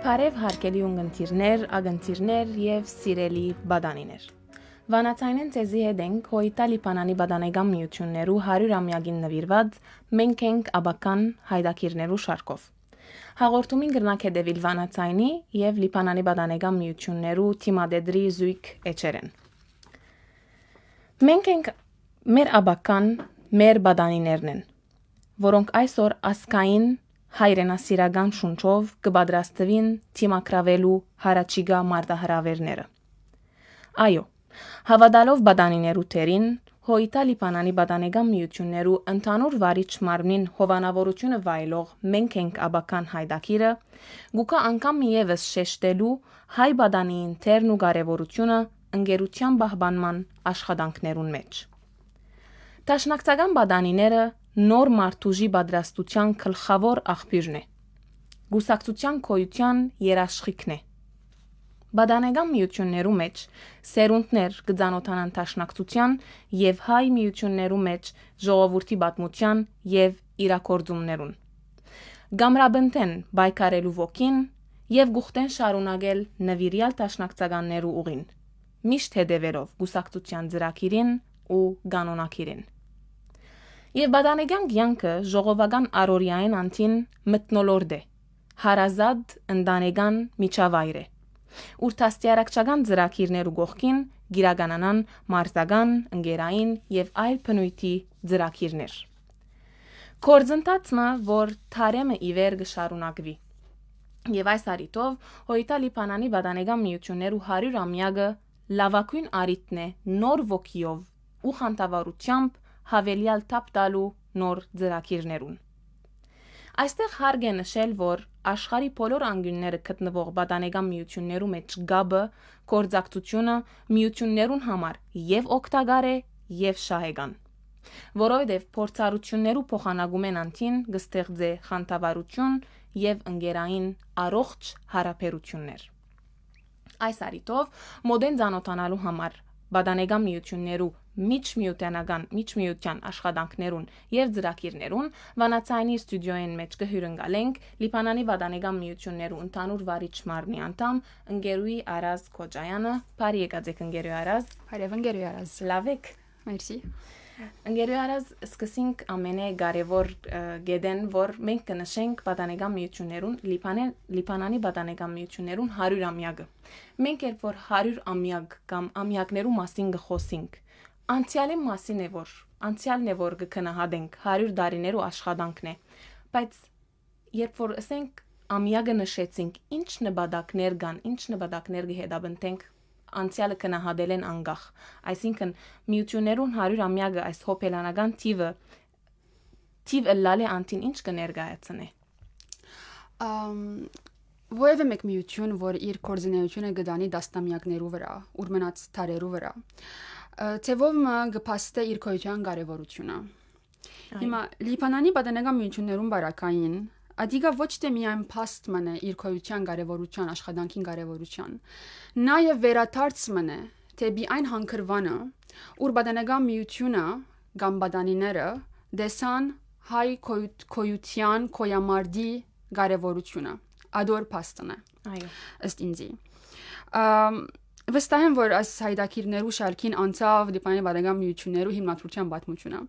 Բարև հարգելի ունգընտիրներ, ագընտիրներ եւ սիրելի բադանիներ։ Վանացայնեն ցեզի հետ ենք Հոյտալի Պանանի բադանեգամ միություններու 100-ամյակին նվիրված մենք ենք աբական հայդակիրներու շարքով։ Հաղորդումին գրնակ հետևիլ Վանացայնի եւ Լիպանանի բադանեգամ միություններու թիմադեդրի զույգ էջերեն։ Մենք ենք մեր աբական, մեր բադանիներն են, որոնք այսօր ասկային հայրենասիրական շունչով կբադրաստվին թիմակրավելու հարաճիգա մարտահրավերները։ Այո, հավատալով բադանիներու թերին, Հոյտալի բանանի բադանեգամ միություններու ընդանուր վարիչ մարմնին հովանավորությունը վայելող մենք ենք աբական հայդակիրը, գուկա անգամ միևս շեշտելու հայ բադանի ինտերն ու կարևորությունը ընկերության բահբանման աշխատանքներուն մեջ։ Տաշնակցական բադանիները նոր մարդուժի պատրաստության գլխավոր աղբյուրն է։ Գուսակցության կոյության երաշխիքն է։ Բադանեգան միություններու մեջ սերունդներ կծանոթանան տաշնակցության եւ հայ միություններու մեջ ժողովրդի պատմության եւ իրակորձումներուն։ Գամրաբնտեն բայկարելու ոգին եւ գուխտեն շարունակել նվիրյալ տաշնակցականներու ուղին։ Միշտ հետևելով գուսակցության ծրագիրին ու կանոնակիրին։ Եվ Բադանեգյան կյանքը ժողովական արորիային անտին մտնոլորդ է։ Հարազատ ընդանեգան միջավայր է։ Ուր տաստիարակչական ծրակիրներու գողքին գիրականանան մարզական, ընկերային եւ այլ բնույթի ծրակիրներ։ Կորձընթացը, որ Թարեմը իվեր գշարունակվի։ Եվ այս արիտով հոյտալի փանանի բադանեգան միություններ ու 100 ամյակը լավակույն արիտն է նոր ոգիով ու խանդավառությամբ հավելյալ թափ տալու նոր ծրագիրներուն։ Այստեղ հարգ է նշել, որ աշխարի բոլոր անգյունները գտնվող բադանեկան միություններու մեջ գաբը, կորձակցությունը միություններուն համար եւ օգտակար է եւ շահեգան։ Որովհետեւ փորձառություններու փոխանակումեն անտին գստեղծե խանդավառություն եւ ընկերային առողջ հարաբերություններ։ Այս արիտով մոդեն ճանոթանալու համար բադանեկան միություններու միջմիությանական միջմիության աշխատանքներուն եւ ծրագիրներուն վանացայինի ստուդիոյեն մեջ կհյուրընկալենք Լիբանանի վադանեգան միություններու ընդհանուր վարիչ մարմնի անդամ ընկերուի Արազ Քոջայանը բարի եկած եք ընկերուի Արազ բարև ընկերուի Արազ լավ եք մերսի Ընկերուի Արազ սկսենք ամենե կարևոր գեդեն որ մենք կնշենք վադանեգան միություններուն Լիբանան Լիբանանի վադանեգան միություններուն 100 ամյակը մենք երբ որ 100 ամյակ կամ ամյակներու մասին կխոսենք անցյալի մասին է որ անցյալն է որ կքնահադենք 100 տարիներ ու աշխատանքն է բայց երբ որ ասենք ամիագը նշեցինք ինչ նպատակներ կան ինչ նպատակներ կհետապնդենք անցյալը կնահադել են անգախ այսինքն միություներուն 100 ամիագը այս հոպելանական տիվը տիվը լալե անտին ինչ կներկայացնի ըմ Ովևէ մեկ միություն, որ իր կորձնեությունը գտանի դաստամյակներու վրա, ուրմնաց տարերու վրա։ Ա Ցևով մը գփաստե իր քոյության կարևորությունը։ Հիմա Լիբանանի պատանեկան միություններում բարակային Ադիգա ոչ թե միայն փաստմն է իր քոյության կարևորության, աշխատանքին կարևորության, նաև վերաթարցմն է թեպի այն հանքրվանը, ուր բադանական միությունը կամ բադանիները դեսան հայ քոյության, քոյամարդի կարևորությունը, ադոր փաստն է։ Այո։ Ըստ ինձի։ Ամ վստահ եմ որ այս հայդակիրներու շարքին անցավ դիպանի վարագամ միություններու հիմնադրության պատմությունը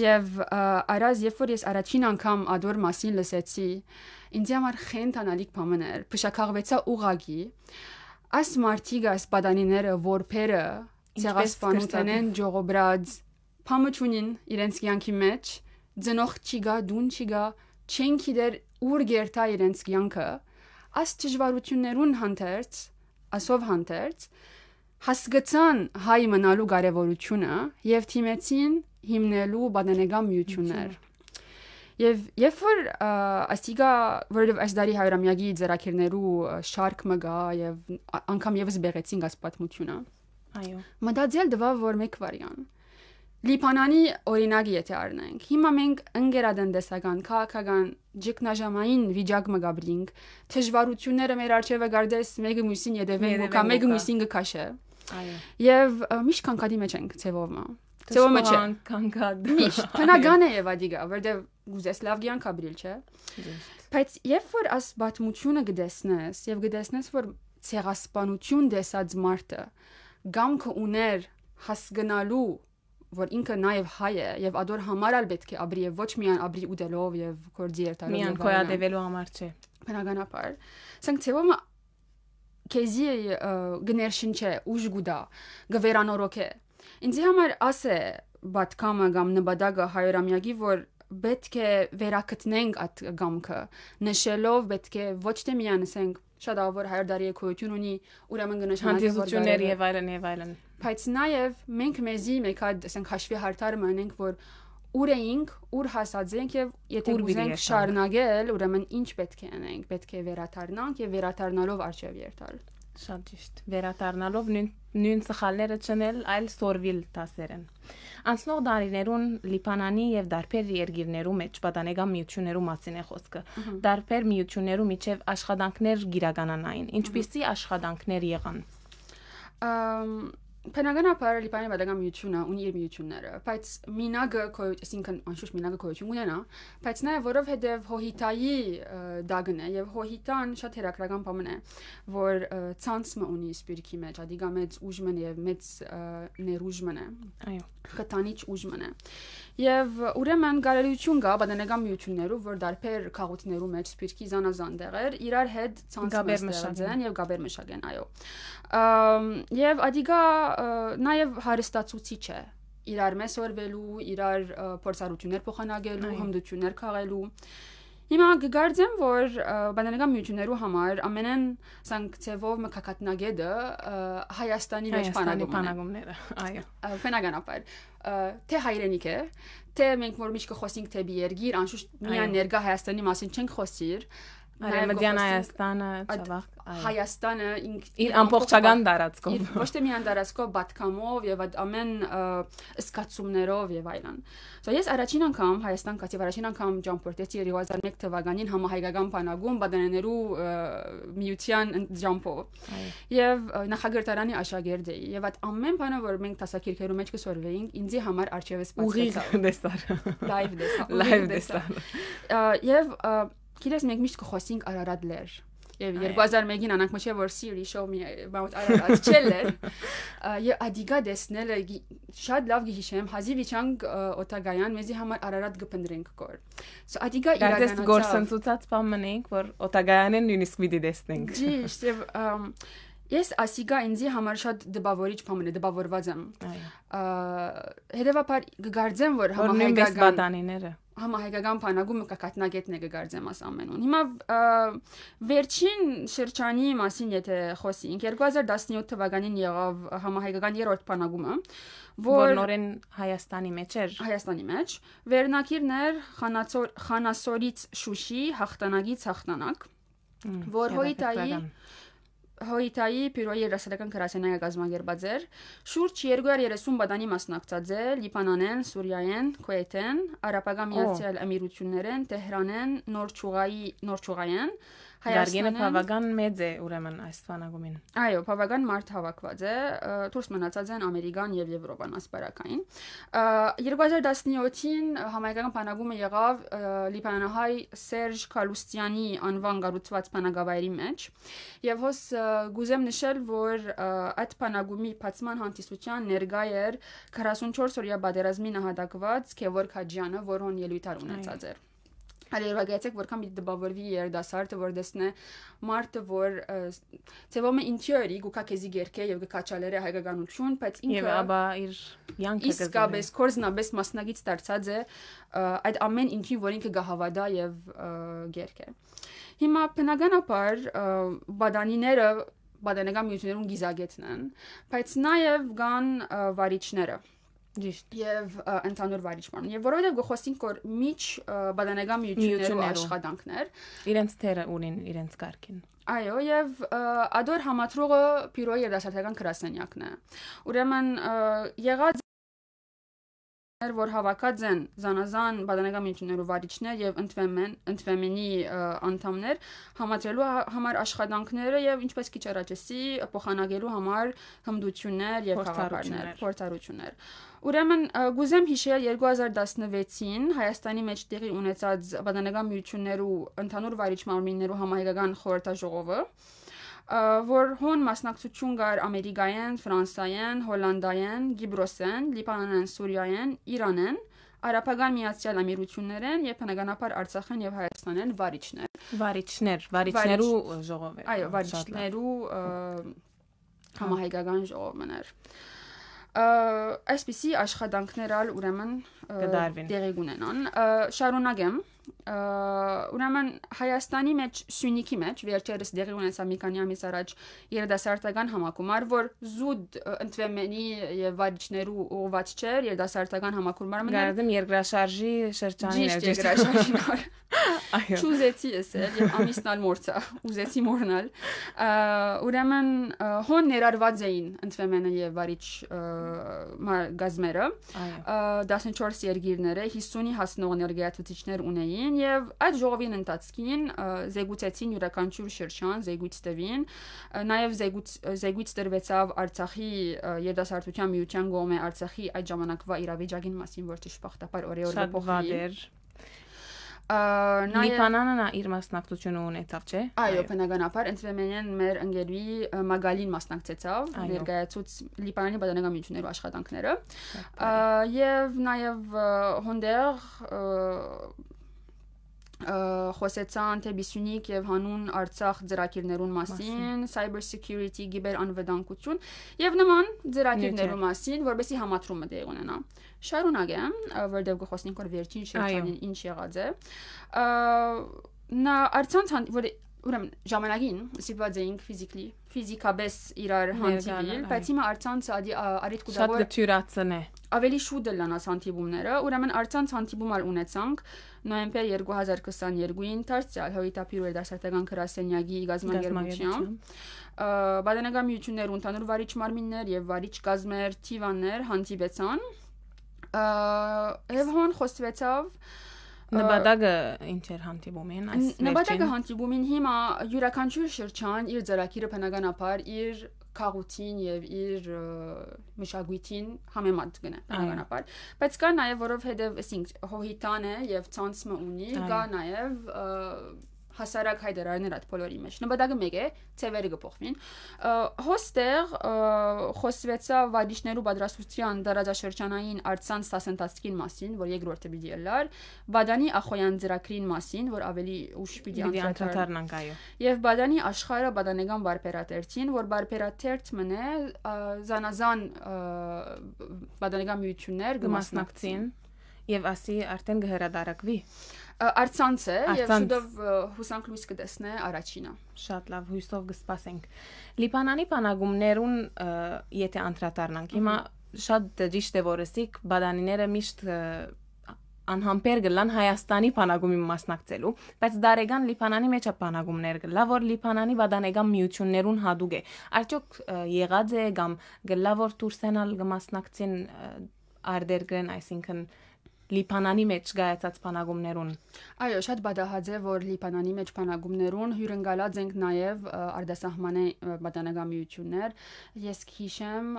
եւ արազ երբ որ ես առաջին անգամ ադոր մասին լսեցի ինձ համար խենթանալիք բան էր փշակաղվեցա ուղագի այս մարտիկ այս բադանիները որբերը ցեղասպանութենեն ժողոբրած փամուչունին իրենց կյանքի մեջ ձնող չիգա դուն չիգա չեն քիդեր ուր գերտա իրենց կյանքը աս դժվարություններուն հանդերձ ասով հանդերձ հասկացան հայ մնալու կարևորությունը եւ թիմեցին հիմնելու բանանեգամ միություններ։ Եվ երբ որ աստիգա որովհետև այս դարի հայրամյակի ծրակերներու շարք մգա եւ անգամ եւս բերեցին գազ պատմությունը։ Այո։ Մտածել դվա որ մեկ վարիան։ Լիբանանի օրինակը եթե առնենք, հիմա մենք ընկերադնդեսական, քաղաքական, ճգնաժամային վիճակ մը գաբրինք, դժվարությունները մեր արջևը գարդես մեկը մյուսին եդևեն ու կամ մեկը մյուսին գքաշե։ Այո։ Եվ միշտ կանկադի մեջ ենք ծևովը։ Ծևը չէ։ Կանկադ։ Միշտ քնական է եւ ադիգա, որտեւ գուզես լավ գիան կաբրիլ չէ։ Բայց երբ որ աս բաթմությունը գտեսնես եւ գտեսնես որ ցեղասպանություն դեսած մարդը գամքը ուներ հասկանալու որ ինքը նաև հայ է եւ ադոր համարալ պետք է աբրի եւ ոչ միայն աբրի ուդելով եւ կորդի երթալով միայն կոյադևելու համար չէ բնականաբար ցանկ թեվում քեզի գներշին չէ ուժ գուդա գվերանորոքե ինձ համար ասե բաթ կամը կամ նպատակը հայրամյակի որ պետք է վերակտնենք այդ գամքը նշելով պետք է ոչ թե միայն ասենք շատ ավոր հայր դարի էկոյություն ունի, ուրեմն կնշանակի որ դիզություններ եւ այլն եւ այլն։ Բայց նաեւ մենք մեզի մեկ այդ ասենք հաշվի հարթարը մնանենք, որ ուր էինք, ուր հասած ենք եւ եթե ուզենք շարունակել, ուրեմն ինչ պետք է անենք, պետք է վերաթարնանք եւ վերաթարնալով արժեվ երթալ։ Շատ ճիշտ։ Վերադառնալով նույն նույն սխալները չնել, այլ սորվիլ դասերեն։ Անցնող դարիներուն Լիբանանի եւ Դարբեր երկիրներու մեջ պատանեկան միություներու մասին է խոսքը։ Դարբեր միություներու միջև աշխատանքներ գիրականանային։ Ինչպիսի աշխատանքներ եղան։ Ամ Բնականաբար Լիբանանի մտական միությունը ունի իր միությունները, բայց մինագը կոյուտ, այսինքն անշուշտ մինագը կոյություն ունենա, բայց նաև որովհետև հոհիտայի դագն է եւ հոհիտան շատ հերակրական բան է, որ ցանցը ունի սպիրքի մեջ, ադիգա մեծ ուժմն եւ մեծ ներուժմն է։ Այո, խտանիչ ուժմն է։ Եվ ուրեմն գարելություն կա բնական միություններով, որ դարբեր քաղուտներու մեջ սպիրքի զանազան դեղեր իրար հետ ցանցը մշակեն եւ գաբեր մշակեն, այո։ Եվ ադիգա նաև հարստացուցիչ է իրար մեսորվելու, իրար փորձառություններ փոխանակելու, հմդություններ քաղելու։ Հիմա գկարձեմ, որ բանանական միություներու համար ամենն սանկցիով մկակատնագեդը Հայաստանի մեջ բանագումները։ Այո։ Ֆենագանապար։ Թե հայրենիք է, թե մենք որ միջ կխոսենք թե բիերգիր, անշուշտ միան ներկա Հայաստանի մասին չենք խոսիր, Արևմտյան Հայաստանը, ցավախ, Հայաստանը իր ամբողջական տարածքով։ Ոչ թե միայն տարածքով, բատկամով եւ այդ ամեն սկացումներով եւ այլն։ So ես առաջին անգամ Հայաստան կացի առաջին անգամ ջամփորդեցի 2001 թվականին համահայկական բանակում բադաներու միության ջամփով։ Եվ նախագահտարանի աշակերտ էի եւ այդ ամեն բանը որ մենք տասակիրքերու մեջ կսորվեինք, ինձի համար արժևս բացեցավ։ Ուղիղ դեսար։ Լայվ դեսար։ Լայվ դեսար։ Եվ Գիտես, մենք միշտ կխոսենք Արարատ լեր։ Եվ 2001-ին անանք միշտ որ Siri show me about Ararat Cheller։ Եվ ադիգա դեսնել շատ լավ գիշեմ Հազիվիչանք Օտագայան մեզի համար Արարատ գտնրենք կոր։ So ադիգա իրականացավ։ Դա դες գործընծուցած բան մնենք, որ Օտագայանն նույնիսկ մի դեսնենք։ Ճիշտ, եւ Ես ASCII-ը ինձի համար շատ դպավորիչ փամն է, դպավորված եմ։ Այո։ Հետևաբար գկարձեմ, որ համահայկական բատանիները համահայկական բանակում կակատնագետն է գկարձեմ աս ամենուն։ Հիմա վերջին շրջանի մասին եթե խոսենք, 2017 թվականին եղավ համահայկական երրորդ բանակումը, որ նորեն Հայաստանի մեջ էր։ Հայաստանի մեջ վերնակիրներ Խանասոր Խանասորից Շուշի, հաղթանակից հաղթանակ, որ հոյտայի Հոյթայի Պյուրոյի ռասելական քրասենայա գազմագերբած էր շուրջ 230 բադանի մասնակցած է Լիբանանեն, Սուրիայեն, Քուեյթեն, Արաբական Միացյալ Էմիրություններեն, Թեհրանեն, Նորչուղայի, Նորչուղայեն, Գարգենը բավական մեծ է ուրեմն այս ցանագումին։ Այո, բավական մարդ հավաքված է, դուրս մնացած են Ամերիկան եւ Եվրոպան ասպարակային։ 2017-ին համայնական բանակումը եղավ Լիբանանահայ Սերժ Կալուստյանի անվան գառուցված բանակավայրի մեջ եւ հոս գուզեմ նշել, որ այդ բանակումի բացման հանդիսության ներկա էր 44 օրյա բادرազմի նահատակված Քևոր Քաջյանը, որոն ելույթ ունեցած էր։ Այո այլ երևակայեցեք որքան պիտի դպավորվի երդասարտը որ դեսնե մարտը որ ծեվում է ինտիորի գուկա քեզի գերքե եւ գկաչալերը հայկականություն բայց ինքը եւ ապա իր յանքը գզել իսկապես կորզնաբես մասնագից դարձած է այդ ամեն ինչին որ ինքը գահավադա եւ գերքե հիմա բնականաբար բադանիները բադանական միություններում գիզագետն են բայց նաեւ կան վարիչները Ճիշտ։ Եվ ընդհանուր վարիչման։ Եվ որովհետև գոհոսինք որ միջ բադանական միություններով աշխատանքներ իրենց թերը ունին իրենց կարգին։ Այո, եւ ադոր համատրողը Պիրոյի երդասարտական գրասենյակն է։ Ուրեմն եղած որ հավաքած են զանազան բադանական միություններով վարիչներ եւ ընդվեմեն ընդվեմենի անդամներ համաձայնելու համար աշխատանքները եւ ինչպես քիչ առաջ էսի փոխանակելու համար հմդություններ եւ խաղապարներ փորձառություններ Ուրեմն գուզեմ հիշել 2016-ին Հայաստանի մեջ տեղի ունեցած բադանական միություններու ընդհանուր վարիչ մարմիններու համահայկական խորհրդաժողովը որ հոն մասնակցություն կար ամերիկայեն, ֆրանսայեն, հոլանդայեն, գիբրոսեն, լիբանանեն, սուրիայեն, իրանեն, արաբական միացյալ ամիրություններեն եւ բնականաբար արցախեն եւ հայաստանեն վարիչներ։ Վարիչներ, վարիչներու ժողովը։ Այո, վարիչներու համահայկական ժողովներ։ Այսպիսի աշխատանքներ ալ ուրեմն կդարվին։ Տեղի ունենան։ Շարունակեմ ուրեմն Հայաստանի մեջ Սյունիքի մեջ վերջերս դեղի ունեցա մի քանի ամիս առաջ երդասարտական համակոմար, որ զուտ ընդվեմենի եւ վաճներու ուղված չէր երդասարտական համակոմարը մնալ։ Գարդեմ երկրաշարժի շրջանին էր։ Ճիշտ երկրաշարժին։ Այո։ Չուզեցի էսել եւ ամիսնալ մորցա, ուզեցի մորնալ։ Ուրեմն հոն ներառված էին ընդվեմենը եւ վարիչ գազմերը։ 14 երկիրները 50-ի հասնող էներգիացուցիչներ ունեին եւ այդ ժողովին ընթացքին զեկուցեցին յուրաքանչյուր շրջան, զեկույց տվին, նաեւ զեկույց զեկույց տրվեցավ Արցախի երիտասարդության միության գոմե Արցախի այդ ժամանակվա իրավիճակին մասին, որ ճշմարտաբար օրեօր փոխվել էր։ Նաեւ Լիբանանն իր մասնակցությունը ունեցավ, չէ՞։ Այո, բնականաբար, ընդվեմենյան մեր ընկերի Մագալին մասնակցեցավ ներկայացուց Լիբանանի բանական միությունների աշխատանքները։ Եվ նաեւ հոնդեր խոսեցան թե Բիսյունիկ եւ հանուն Արցախ ծրագիրներուն մասին, cyber security, գիբեր անվտանգություն եւ նման ծրագիրներու մասին, որովհետեւ համատրումը դեր ունենա։ Շարունակեմ, որտեղ գխոսնենք որ վերջին շրջանին ինչ եղած է։ Նա արցան որ ուրեմն ժամանակին սիպված էինք ֆիզիկլի ֆիզիկաբես իրար հանդիպել, բայց հիմա արցան արիտ կուտավոր շատ դյուրացն է ավելի շուտ էլ լանաս հանդիպումները, ուրեմն արցանց հանդիպում ալ ունեցանք նոյեմբեր 2022-ին Թարսյալ հովիտապիրու երդասարտական քրասենյակի գազման գերբությամբ բադանագամիություններ ընդհանուր վարիչ մարմիններ եւ վարիչ կազմեր թիվաններ հանդիպեցան եւ հոն խոսվեցավ Նպատակը ինչ էր հանդիպումին այս Նպատակը հանդիպումին հիմա յուրաքանչյուր շրջան իր ծրագիրը բնականաբար իր քաղուտին եւ իր մշակույթին համեմատ գնա բնականաբար բայց կա նաեւ որովհետեւ ասինք հոհիտան է եւ ցանցը ունի կա նաեւ հասարակ հայդարարներ այդ բոլորի մեջ։ Նպատակը մեկ է, ծևերը կփոխվին։ Հոստեղ խոսվեցավ վարիշներու պատրաստության դարաճաշրջանային արցան սասենտացքին մասին, որ երկրորդը պիտի լար, Բադանի Ախոյան ծրագրին մասին, որ ավելի ուշ պիտի անդրադառնանք այո։ Եվ Բադանի աշխարհը բադանեգան բարբերատերտին, որ բարբերատերտ մնե զանազան բադանեգան միություններ գմասնակցին։ Եվ ասի արդեն գհրադարակվի։ Ա արցանց է եւ շուտով հուսանք լույս կտեսնե առաջինը։ Շատ լավ, հույսով կսպասենք։ Լիբանանի բանակումներուն եթե անդրադառնանք։ Հիմա շատ դժիշտ է որ ասիկ բադանիները միշտ անհամբեր գլան Հայաստանի բանակումի մասնակցելու, բայց դարեգան Լիբանանի մեջ է բանակումներ գլա, որ Լիբանանի բադանեգան միություններուն հadouk է։ Արդյոք եղած է կամ գլա որ դուրս ենալ կմասնակցին արդերգրեն, այսինքն Լիբանանի մեջ գայացած բանակումներուն։ Այո, շատ բադահաձ է, որ Լիբանանի մեջ բանակումներուն հյուրընկալած ենք նաև արդասահմանի բադանագամիություններ։ Ես քիշեմ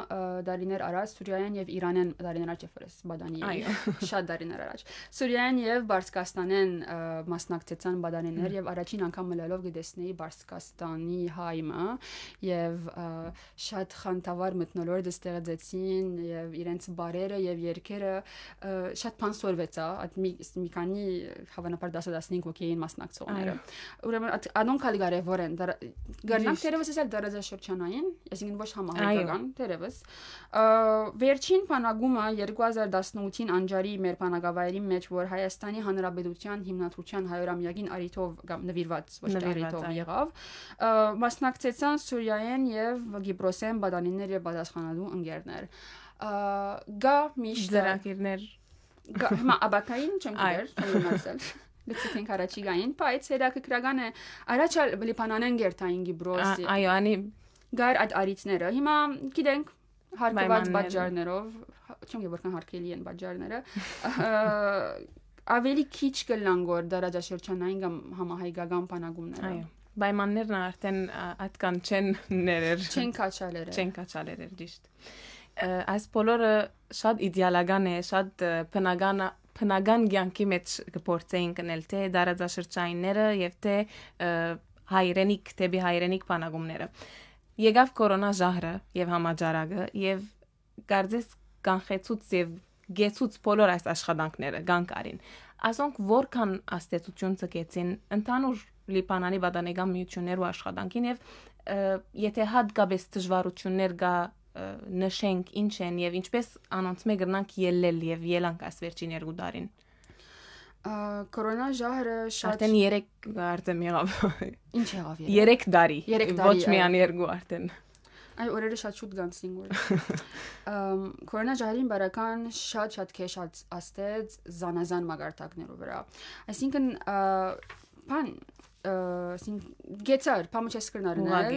դարիներ առաջ Սուրիայեն եւ Իրանեն դարիներ առաջ եւս բադանի։ Այո, շատ դարիներ առաջ։ Սուրիայեն եւ Բարսկաստանեն մասնակցեցան բադանիներ եւ առաջին անգամ մլելով գտեսնեի Բարսկաստանի հայմը եւ շատ խանդավառ մտնոլորտ ստեղծեցին եւ իրենց բարերը եւ երկերը շատ փանս սորվեց, այդ մի մի քանի հավանաբար 10-15 հոգեին մասնակցողները։ Ուրեմն անոնք հալ կարևոր են, գարնանք դերևս էլ դարաձաշրջանային, այսինքն ոչ համահայկական, դերևս։ Վերջին փանագումը 2018-ին անջարի մեր փանագավայրի մեջ, որ Հայաստանի Հանրապետության հիմնադրության հայրամյակին արիթով կամ նվիրված, ոչ թե արիթով եղավ, մասնակցեցան Սուրիայեն եւ Գիբրոսեն բադանիներ եւ պատասխանատու ընկերներ։ Գա միշտ ծրագիրներ Հիմա աբակային չեմ գիտեր, չեմ իմացել գցենք առաջիկային, բայց հետաքրքրական է առաջ լիբանանեն գերտային գիբրոս։ Այո, անի գար այդ արիցները։ Հիմա գիտենք հարկված բաժարներով, հա- չեմ գիտեմ որքան հարկելի են բաժարները, ավելի քիչ կլան գոր դարաճաշրջանային կամ համահայկական բանակումները։ Այո պայմաններն արդեն այդքան չեն ներեր։ Չեն կաչալերեր։ Չեն կաչալերեր ճիշտ։ Այս բոլորը շատ իդեալական է, շատ բնական բնական ցանկի մեջ գործեին կնել թե դարաձաշրջայինները եւ թե հայրենիք, թեպի հայրենիք բանակումները։ Եկավ կորոնա ժահրը եւ համաճարակը եւ կարծես կանխեցուց եւ գեցուց բոլոր այս աշխատանքները գանկարին։ Ասոնք որքան աստեցություն ցկեցին ընդհանուր Լիբանանի բադանեգա միություններ ու աշխատանքին եւ եթե հատկապես դժվարություններ գա նշենք ինչ են եւ ինչպես անոնց մե գրնանք ելնել եւ ելանք աս վերջին երկու տարին կորոնա ժահրը շատ արդեն 3 արդեն եղավ ինչ եղավ 3 տարի ոչ միան երկու արդեն այ օրերը շատ շուտ գանցին որ ըմ կորոնա ջահրին բարական շատ շատ քեշ աստեց զանազան մագարտակներով վրա այսինքն բան ասենք գեցար փամուչես կրնարներ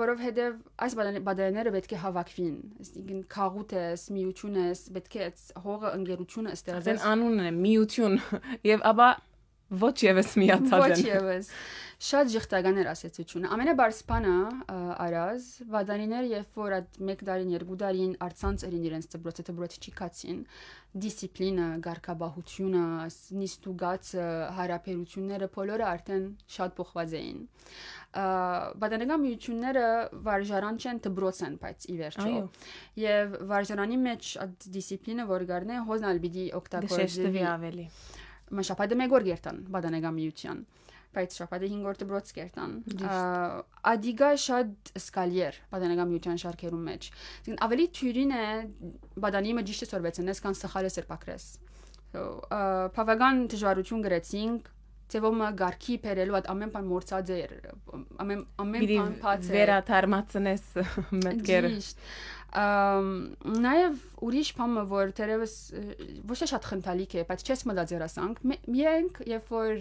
որովհետև այս բադերները պետք է հավաքվին ասենք քաղուտ ես միություն ես պետք է հողը ընկերությունը ստեղծեն անունն է միություն եւ ապա Ոչ եւս միացած են։ Ոչ եւս։ Շատ ժխտական էր ասեցությունը։ Ամենաբարձ բանը արազ վադանիներ, երբ որ այդ 1 դարին, 2 դարին արցանց էին իրենց դպրոցը դպրոցիչիկացին, դիսցիպլինը, ղարկաբահությունը, նիստուգաց հարաբերությունները բոլորը արդեն շատ փոխված էին։ Վադանական միությունները վարժարան չեն դպրոց են, բայց ի վերջո։ Եվ վարժարանի մեջ այդ դիսցիպլինը, որ գարնե հոզնալ բիդի օգտագործվի ավելի մեն շապատը մեգոր գերտան բադանեգամիության բայց շապատը 5-րդ բրոց գերտան ադիգա շատ սկալիեր բադանեգամիության շարքերում մեջ այսինքն ավելի թյուրին է բադանի մեջ ճիշտ սորվեցնես կան սխալը սերպակրես բավական դժվարություն գրեցինք ծևոմը գարքի բերելու այդ ամեն բան մորցած էր ամեն ամեն բան փած էր վերաթարմացնես մտքերը ճիշտ Նաև ուրիշ բանը, որ դերևս ոչ թե շատ խնդալիք է, բայց չես մտա ձերասանք, մենք երբ որ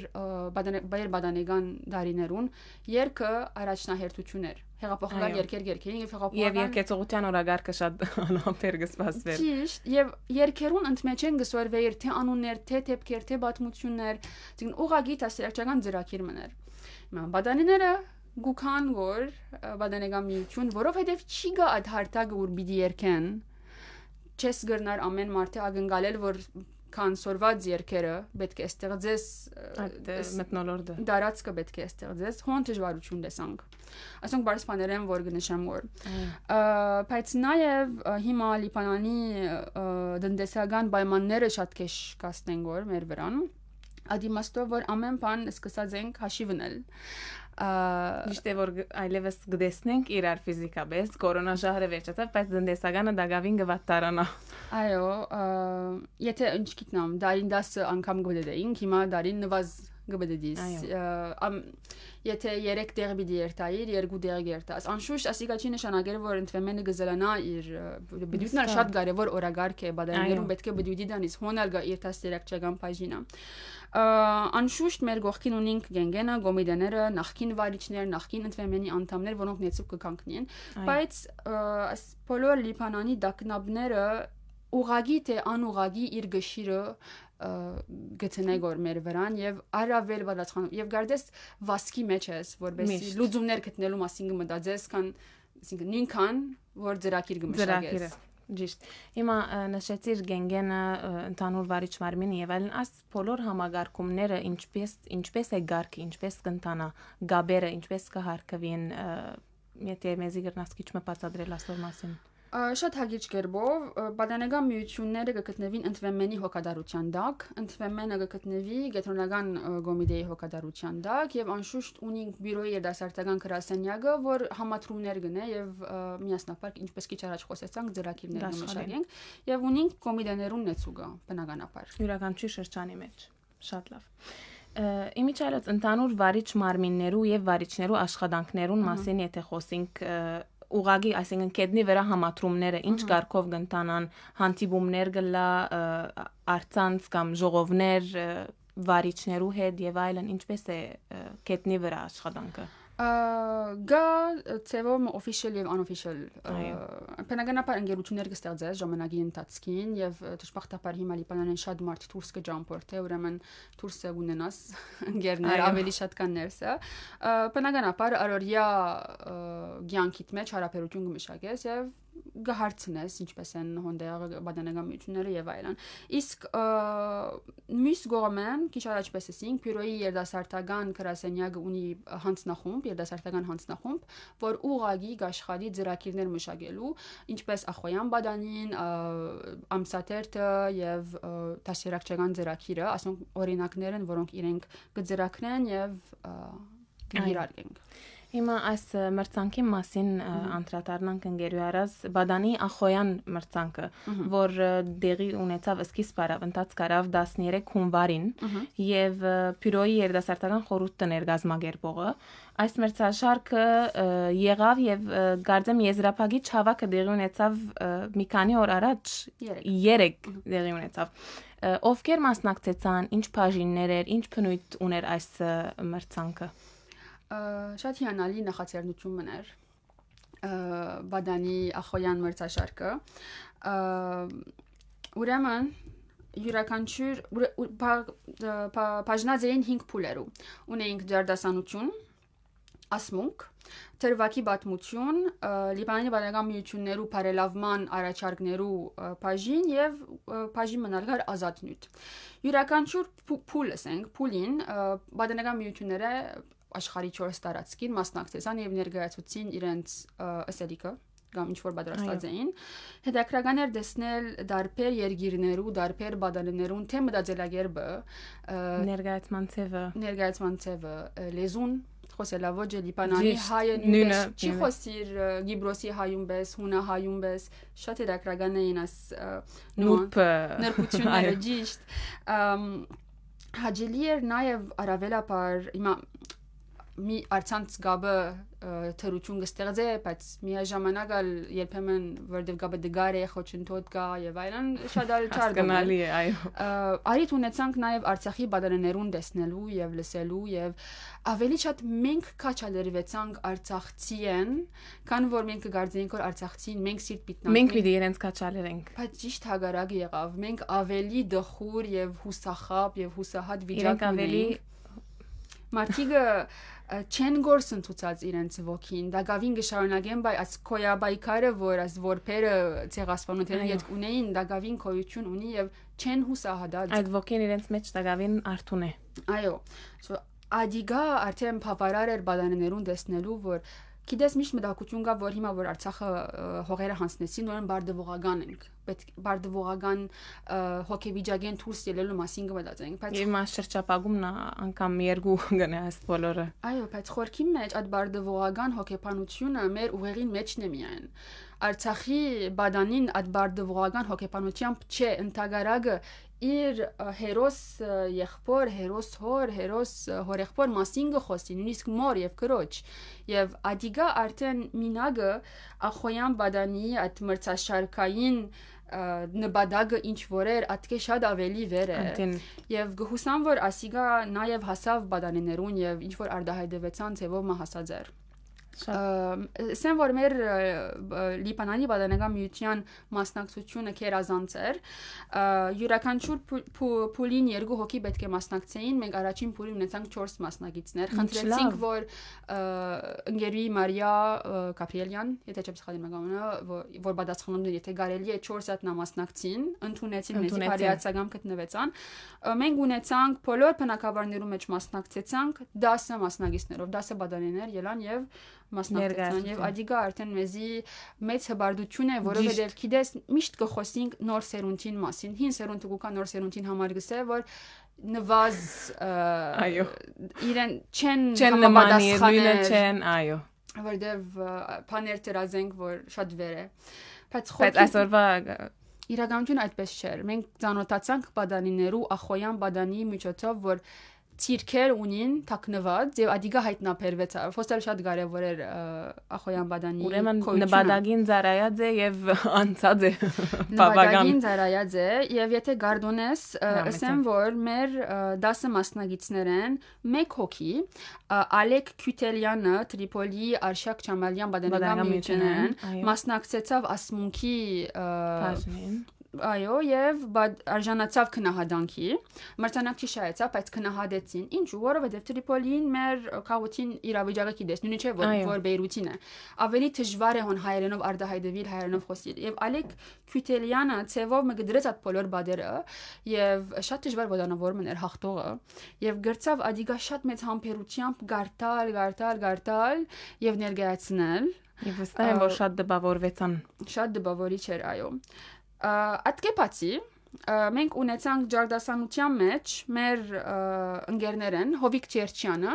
բայեր բադանեգան դարիներուն երկը առաջնահերթություն էր հեղափոխական երկեր երկերին եւ հեղափոխական եւ երկեցողության օրագարկը շատ անամբեր գսպասվեր։ Ճիշտ, եւ երկերուն ընդմեջ են գսորվեր թե անուններ, թե դեպքեր, թե պատմություններ, դին ուղագի դասերակցական ծրագիր մներ։ Ման բադանիները գուքան գոր բադանեգամիություն, որովհետև չի գա այդ հարթակը որ բիդի երկեն։ Չես գրնար ամեն մարդը ագնկալել, որ կանսորված երկերը պետք է ստեղծես մտնոլորդը։ Դարածքը պետք է ստեղծես, հոն դժվարություն դեսանք։ Այսոնք բարսպաներեն որ գնշեմ որ։ հա։ Բայց նաև հիմա Լիբանանի դնդեսական պայմանները շատ քեշ կաստեն գոր մեր վրան։ Ադիմաստով որ ամեն բան սկսած ենք հաշիվնել։ Միշտ որ այլևս գտեսնենք իրար ֆիզիկապես, կորոնա շահրը վերջացավ, բայց դնդեսականը դակավին գվատտարանա։ Այո, եթե ինչ գիտնամ, դարին 10 անգամ գտել էինք, հիմա դարին նվազ գբդդիս եթե 3 դեր բիդի երթայիր 2 դեր երթաս անշուշտ ասիկաչի նշանակեր որ ընդվեմենը գզելանա իր բդյուտնա շատ կարևոր օրագարք է բադաներում պետք է բդյուդի դանից հոնել գա երթաս երակչական բաժինա անշուշտ մեր գողքին ունենք գենգենը գոմիդեները նախքին վարիչներ նախքին ընդվեմենի անդամներ որոնք նեցուկ կքանքնին բայց բոլոր լիբանանի դակնաբները ուղագի թե անուղագի իր գշիրը գցնեի գոր մեր վրան եւ արավել բալացխան եւ գարդես վասկի մեջ ես որբեսի լուծումներ գտնելու մասին մտածես կան այսինքն նույնքան որ ծրակիր գմշակես Ճիշտ։ Հիմա նշեցիր Գենգենը ընդհանուր վարիչ մարմինը եւ այլն, այս բոլոր համագարկումները ինչպես ինչպես է գարքը, ինչպես կընտանա, գաբերը ինչպես կհարկվին, եթե մեզի գրնասկիչ մը բացադրել աստոր մասին։ Շատ հագիճ կերպով բադանեգամ միությունները կգտնվին ընդվեմենի հոգադարության դակ, ընդվեմենը կգտնվի գետրոնական գոմիդեի հոգադարության դակ եւ անշուշտ ունի բյուրոյի երդասարտական գրասենյակը, որ համատրումներ գնե եւ միասնապար ինչպես քիչ առաջ խոսեցանք ծրագիրները մշակենք եւ ունի կոմիդեներուն նեցուգա բնականաբար։ Յուրաքանչյուր շրջանի մեջ։ Շատ լավ։ Իմիջայլոց ընդանուր վարիչ մարմիններու եւ վարիչներու աշխատանքներուն մասին եթե խոսենք ուղագի, այսինքն կետնի վրա համատրումները ինչ կարգով կընտանան, հանդիպումներ գլա արցանց կամ ժողովներ վարիչներու հետ եւ այլն, ինչպես է կետնի վրա աշխատանքը գա ծևում official եւ unofficial բնականաբար ընկերություններ կստեղծես ժամանակի ընթացքին եւ ճշմարտաբար հիմա լիբանանեն շատ մարդ դուրս կջամփորդե ուրեմն դուրս է ունենաս ընկերներ ավելի շատ կան ներսը բնականաբար արորիա ցանկիտ մեջ հարաբերություն կմշակես եւ գահարցնես, ինչպես են հոնդեա բադանագամիությունները եւ այլն։ Իսկ մյուս գողմեն, քիչ առաջ պես ասինք, բյուրոյի երդասարտական գրասենյակը ունի հանցնախումբ, երդասարտական հանցնախումբ, որ ուղագի աշխարհի ծրագիրներ մշակելու, ինչպես Ախոյան բադանին, ամսաթերթը եւ տասերակցական ծրագիրը, ասենք օրինակներ են, որոնք իրենք կծրակնեն եւ իրարգենք։ Այո Հիմա այս մրցանքի մասին անդրադառնանք ընկերուարած Բադանի Ախոյան մրցանքը, որ դեղի ունեցավ սկիզբ առավնտած կարավ 13 հունվարին եւ Փյուրոյի երդասարտական խորհուրդը ներգազմագերբողը այս մրցաշարքը եղավ եւ գարձեմ եզրափակի ճավակը դեղի ունեցավ մի քանի օր առաջ 3 դեղի ունեցավ ովքեր մասնակցեցան ինչ բաժիններ էր ինչ փնույթ ուներ այս մրցանքը շատ հիանալի նախաձեռնություն մներ Բադանի Ախոյան մրցաշարքը ուրեմն յուրաքանչյուր բաժնաձեին 5 փուլերու ունեինք ջարդասանություն ասմունք Թերվակի պատմություն, Լիբանանի բանական միություններու բարելավման առաջարկներու բաժին եւ բաժի մնալգար ազատնյութ։ Յուրաքանչյուր փուլ ասենք, փուլին բանական միությունները աշխարհի 4 տարածքին մասնակցեցան եւ ներկայացուցին իրենց ասելիկը կամ ինչ որ պատրաստած էին հետաքրական էր դեսնել դարբեր երգիրներու դարբեր բադալներուն թե մտածելակերպը ներկայացման ծևը ներկայացման ծևը լեզուն խոսելավո ջելիպանանի հայեն նույնը չի խոսիր գիբրոսի հայուն բես հունա հայուն բես շատ հետաքրական էին աս նուրբ նրբությունները ճիշտ հաջելի էր նաև արավելապար հիմա մի արցանց գաբը թերություն կստեղծե, բայց միաժամանակ ալ երբեմն որտեվ գաբը դգար է, խոչընդոտ կա եւ այլն շատ ալ չար գնալի է, այո։ Արիթ ունեցանք նաեւ Արցախի բադարներուն տեսնելու եւ լսելու եւ ավելի շատ մենք քաչալերվեցանք արցախցիեն, քան որ մենք կգարձենք որ արցախցին մենք սիրտ պիտնանք։ Մենք պիտի իրենց քաչալերենք։ Բայց ճիշտ հագարակ եղավ։ Մենք ավելի դխուր եւ հուսախապ եւ հուսահատ վիճակ ունենք։ Իրենք ավելի Մարտիկը չեն գործընթացած իրենց ոգին։ Դա գավին գշարունակեն բայ այս կոյաբայքարը, որ այս որբերը ցեղասպանությունը յետ ունեին, դա գավին կոյություն ունի եւ չեն հուսահատած։ Այդ ոգին իրենց մեջ դա գավին արթուն է։ Այո։ Ադիգա արդեն բավարար էր բադաններուն տեսնելու, որ Գիտես միշտ մտահոգություն կա, որ հիմա որ Արցախը հողերը հանցնեցին, նորեն բարդվողական ենք։ Պետք բարդվողական հոգեվիճակեն դուրս ելելու մասին գտածենք, բայց Եվ մաս շրջապագում նա անգամ երկու գնա այս բոլորը։ Այո, բայց խորքի մեջ այդ բարդվողական հոգեբանությունը մեր ուղեղին մեջն է միայն։ Արցախի բադանին այդ բարդվողական հոգեբանությամբ չէ, ընդհանրակը իր հերոս եղբոր, հերոս հոր, հերոս հորեղբոր մասին գխոսի, նույնիսկ մոր եւ քրոջ։ Եվ ադիգա արդեն մինագը ախոյան բադանի այդ մրցաշարքային նպատակը ինչ որ էր, ատկե շատ ավելի վեր է։ Եվ գհուսան որ ասիգա նաև հասավ բադանիներուն եւ ինչ որ արդահայտվեցան ցեվով մահասաձեր։ Սեն որ մեր Լիբանանի բադանական միության մասնակցությունը կերազանց էր, յուրաքանչյուր փուլին երկու հոգի պետք է մասնակցեին, մենք առաջին փուլին ունեցանք 4 մասնակիցներ։ Խնդրեցինք որ ընկերուի Մարիա Կապրիելյան, եթե չեմ սխալվում ականա, որ բադասխանումներ եթե կարելի է 4 հատ նա մասնակցին, ընդունեցին մեզ բարիացակամ գտնվեցան։ Մենք ունեցանք բոլոր բնակավարներում մեջ մասնակցեցանք 10 մասնակիցներով, 10 բադանիներ ելան եւ մասնակցան եւ ադիգա արդեն մեզի մեծ հբարդություն է, որովհետեւ գիտես միշտ կխոսենք նոր սերունդին մասին։ Հին սերունդը կուկա նոր սերունդին համար գսե, որ նվազ այո իրեն չեն չեն նմանացնել չեն այո որտեվ փաներ դրազենք որ շատ վեր է բայց բայց այսօրվա իրականությունը այդպես չէր մենք ճանոթացանք բադանիներու ախոյան բադանի միջոցով որ ցիրքեր ունին թակնված եւ ադիգա հայտնաբերվեցավ հոստել շատ կարեւոր էր ախոյան բադանի ուրեմն նպատակին ծարայաձե եւ անցած է բավական ծարայաձե եւ եթե գարդոնես հա, ասեմ որ մեր դասը մասնագետներ են մեկ հոգի Ալեք Քյուտելյանը Տրիպոլի Արշակ Չամալյան բադանական միության մասնակցեցավ ասմունքի բաժնին այո, եւ արժանացավ քնահանդանքի։ Մարտանակ չշայեցավ, բայց քնահանդեցին։ Ինչու՞, որովհետեւ Տրիպոլին մեր քաղաքին իրավիճակը գիտես, նույնի չէ որ որ Բեյրութին է։ Ավելի դժվար է հոն հայերենով արդահայտվել, հայերենով խոսել։ Եվ Ալեք Քյուտելյանը ցևով մը գդրեց այդ բոլոր բادرը եւ շատ դժվար ոդանավոր մներ հաղթողը եւ գրծավ ադիգա շատ մեծ համբերությամբ գարտալ, գարտալ, գարտալ եւ ներգայացնել Եվ վստահ եմ, որ շատ դպավորվեցան։ Շատ դպավորիչ էր, այո։ Ատկեպացի մենք ունեցանք ջարդասանության մեջ մեր ընկերներն Հովիկ Չերչյանը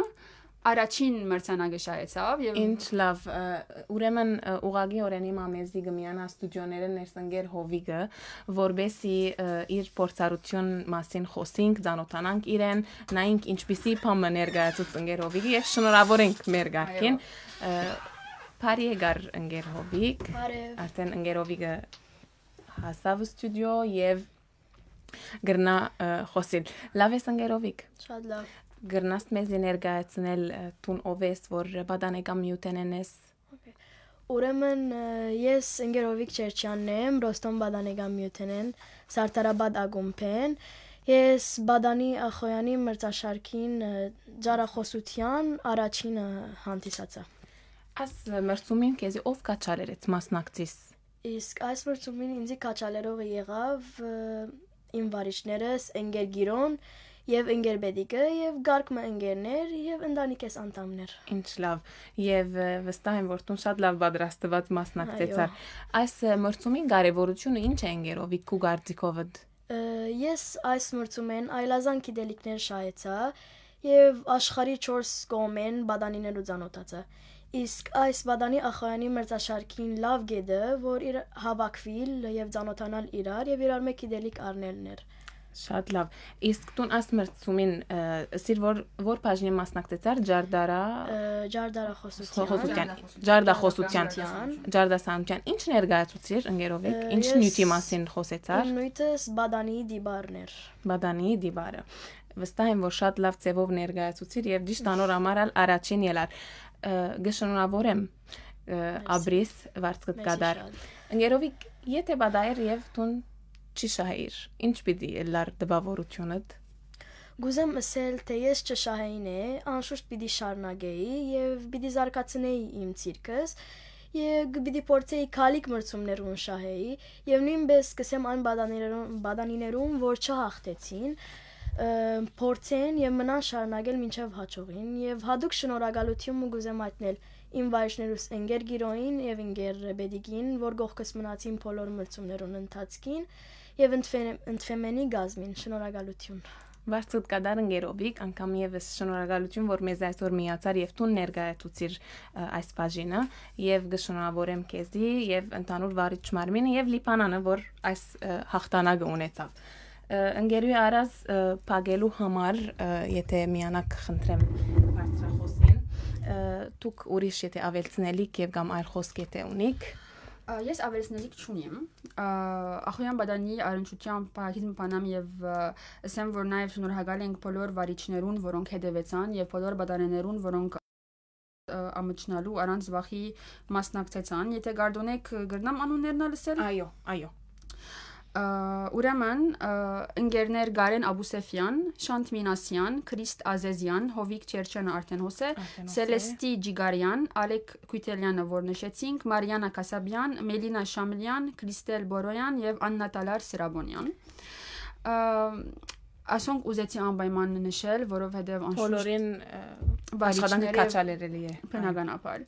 առաջին մրցանակը շահեցավ եւ Ինչ լավ, ուրեմն ուղագի օրենի մամեզի գմիան ստուդիոները ներսընկեր Հովիգը, որբեսի իր փորձառություն մասին խոսենք, ճանոթանանք իրեն, նայենք ինչպիսի փամը ներկայացուց ընկեր Հովիգը եւ շնորհավոր ենք մեր գարկին։ Բարի եկար ընկեր Հովիկ։ Արդեն ընկեր Հովիկը հասավ ստուդիո եւ գրնա խոսիլ։ Լավ ես ընկերովիկ։ Շատ լավ։ Գրնաս մեզ էներգայացնել տուն ովես, որ բադանեկամ մյուտենեն ես։ Ուրեմն ես ընկերովիկ Չերչյանն եմ, Ռոստոմ բադանեկամ մյուտենեն, Սարտարաբադ ագումփեն։ Ես Բադանի Ախոյանի մրցաշարքին ջարախոսության առաջինը հանդիսացա։ Աս մրցումին քեզի ով կաչալերեց մասնակցիս։ Իսկ այս մրցումին ինձ քաչալերողը եղավ իմ վարիչներս Էնգեր Գիրոն եւ Էնգեր Բեդիկը եւ Գարկմը ընկերներ եւ ընտանիքես անդամներ։ Ինչ լավ։ Եվ վստահ եմ, որ դու շատ լավ պատրաստված մասնակցեցար։ Այս մրցումին կարևորությունը ինչ է ընկերովի քու գարտիկովդ։ Ես այս մրցումեն այլազան գիտելիքներ շահեցա եւ աշխարի 4 կողմեն բադանիներու ցանոթացա։ Իսկ այս բադանի ախայանի մերձաշարքին լավ գեդը, որ իր հավաքվիլ եւ ճանոթանալ իրար եւ իրար մեկ իդելիկ առնելն էր։ Շատ լավ։ Իսկ տուն աս մրցումին սիր որ որ բաժնի մասնակցեցար Ջարդարա Ջարդարա խոսության Ջարդա խոսության Ջարդա Սամջան ինչ ներկայացուցիր ընկերովեք ինչ նյութի մասին խոսեցար Նույնտես բադանի դիբարներ Բադանի դիբարը վստահ եմ որ շատ լավ ձևով ներկայացուցիր եւ ճիշտ անոր ամարալ առաջին ելար գշնորհավորեմ աբրիս վարձկդ կադար ընկերովի եթե բադայր եւ տուն չի շահիր ինչ պիտի լար դպավորությունդ Գուզեմ ասել, թե ես չշահեին է, անշուշտ պիտի շարնագեի եւ պիտի զարգացնեի իմ ցիրկս եւ պիտի փորձեի քալիկ մրցումներուն շահեի եւ նույնպես կսեմ այն բադանիներուն, բադանիներուն, որ չհաղթեցին, փորձեն եւ մնան շարունակել մինչեւ հաջողին եւ հadoop շնորհակալություն ու գուզեմ այտնել իմ վայրշներուս ընկեր Գիրոին եւ ընկեր Ռեբեդիկին, որ գողքս մնացին բոլոր մրցումներուն ընթացքին եւ ընդվեմենի գազմին շնորհակալություն։ Վարծուտ կադար ընկերովիկ, անգամ եւս շնորհակալություն, որ մեզ այսօր միացար եւ տուն ներկայացուցիր այս բաժինը եւ գշնորհավորեմ քեզի եւ ընդանուր վարիչ Մարմինը եւ Լիպանանը, որ այս հաղթանակը ունեցավ ընկերուի առած փակելու համար եթե միանակ խնդրեմ բարձրախոսին դուք ուրիշ եթե ավելցնելիք եւ կամ այլ խոսք եթե ունիք ես ավելցնելիք չունեմ ախոյան բադանի արընչությամբ պահակիզմ բանամ եւ ասեմ որ նաեւ շնորհակալ ենք բոլոր վարիչներուն որոնք հետևեցան եւ բոլոր բադանեներուն որոնք ամճնալու առանց վախի մասնակցեցան եթե գարդոնեք գրնամ անուններն ալսել այո այո Ուրեմն ընկերներ Գարեն Աբուսեֆյան, Շանթ Մինասյան, Քրիստ Ազեզյան, Հովիկ Չերչյանը արդեն հոսե, Սելեստի Ջիգարյան, Ալեք Քույտելյանը, որ նշեցինք, Մարիանա Կասաբյան, Մելինա Շամլյան, Քրիստել Բորոյան եւ Աննա Տալար Սրաբոնյան Ասոնք ուզեցի անպայման նշել, որովհետև անշուշտ բոլորին աշխատանքը քաչալերելի է։ Բնականաբար։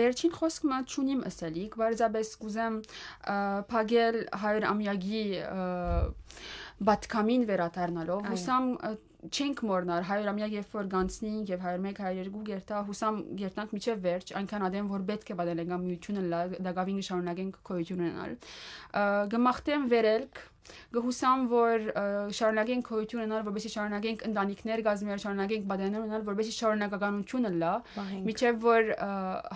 Վերջին խոսքը ճունիմ ասելիք, բարձաբես կուզեմ փագել հայր ամյագի բատկամին վերադառնալով, հուսամ չենք մոռնար 100 ամյա երբ որ գանցնին եւ 101 102 գերտա հուսամ գերտանք միջև վերջ այնքան ադեմ որ պետք է բադելենք ամյությունը լագավին շարունակենք քոյությունենալ գմախտեմ վերելք Գհուսամ, որ շարունակենք քույթյուն ունենալ, որովհետեւ շարունակենք ընտանիքներ գազմիար, շարունակենք բադաներ ունենալ, որովհետեւ շարունակականությունը լա, միջև որ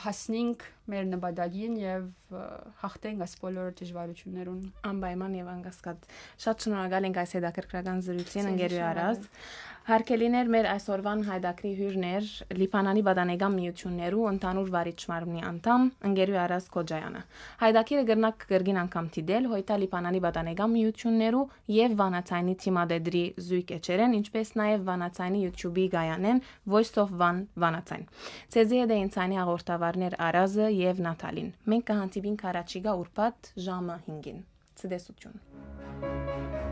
հասնենք մեր նպատակին եւ հաղթենք այս բոլոր դժվարություններուն։ Անպայման եւ անկասկած շատ շնորհակալ ենք այս հետաքրքրական զրույցին, ընկերուի Արաս։ Հարկելիներ մեր այսօրվան հայդակրի հյուրներ Լիբանանի Բադանեգամ միություններու ընդանուր վարիչ մարմնի անդամ Ընգերու Արաս Քոջայանը։ Հայդակիրը գրնակ գրգին անգամ դիդել հոյտա Լիբանանի Բադանեգամ միություններու եւ Վանացայնի թիմադեդրի զույգ էջերեն, ինչպես նաեւ Վանացայնի YouTube-ի գայանեն Voice of Van Վանացայն։ Ցեզի հետ էին ցանի հաղորդավարներ Արազը եւ Նաթալին։ Մենք կհանդիպենք առաջիկա ուրբաթ ժամը 5-ին։ Ցտեսություն։ Thank you